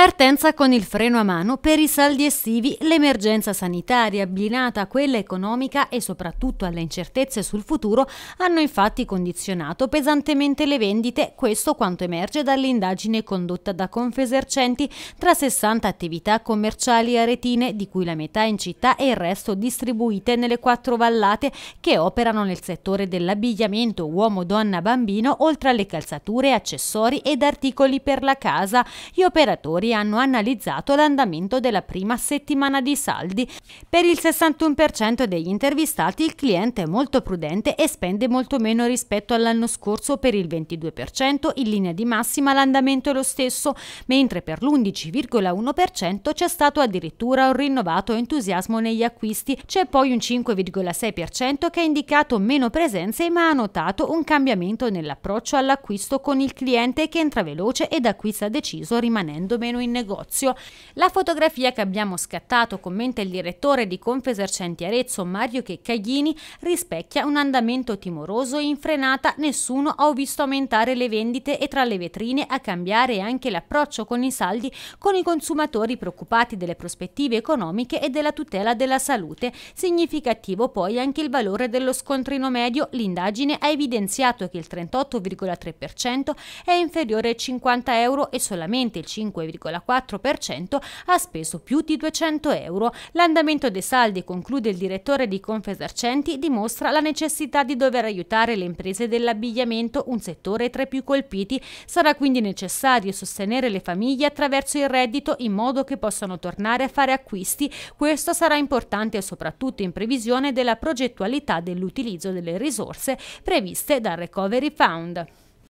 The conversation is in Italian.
Partenza con il freno a mano per i saldi estivi, l'emergenza sanitaria abbinata a quella economica e soprattutto alle incertezze sul futuro hanno infatti condizionato pesantemente le vendite, questo quanto emerge dall'indagine condotta da Confesercenti tra 60 attività commerciali aretine, di cui la metà in città e il resto distribuite nelle quattro vallate che operano nel settore dell'abbigliamento uomo-donna-bambino, oltre alle calzature, accessori ed articoli per la casa. Gli operatori laboratori hanno analizzato l'andamento della prima settimana di saldi. Per il 61% degli intervistati il cliente è molto prudente e spende molto meno rispetto all'anno scorso per il 22%, in linea di massima l'andamento è lo stesso, mentre per l'11,1% c'è stato addirittura un rinnovato entusiasmo negli acquisti. C'è poi un 5,6% che ha indicato meno presenze ma ha notato un cambiamento nell'approccio all'acquisto con il cliente che entra veloce ed acquista deciso rimanendo meno meno in negozio. La fotografia che abbiamo scattato, commenta il direttore di Confesercenti Arezzo Mario Checcaglini, rispecchia un andamento timoroso e infrenata. nessuno ha visto aumentare le vendite e tra le vetrine a cambiare anche l'approccio con i saldi con i consumatori preoccupati delle prospettive economiche e della tutela della salute. Significativo poi anche il valore dello scontrino medio, l'indagine ha evidenziato che il 38,3% è inferiore ai 50 euro e solamente il 5,5% 2,4% ha speso più di 200 euro. L'andamento dei saldi, conclude il direttore di Confesercenti, dimostra la necessità di dover aiutare le imprese dell'abbigliamento, un settore tra i più colpiti. Sarà quindi necessario sostenere le famiglie attraverso il reddito in modo che possano tornare a fare acquisti. Questo sarà importante soprattutto in previsione della progettualità dell'utilizzo delle risorse previste dal Recovery Fund.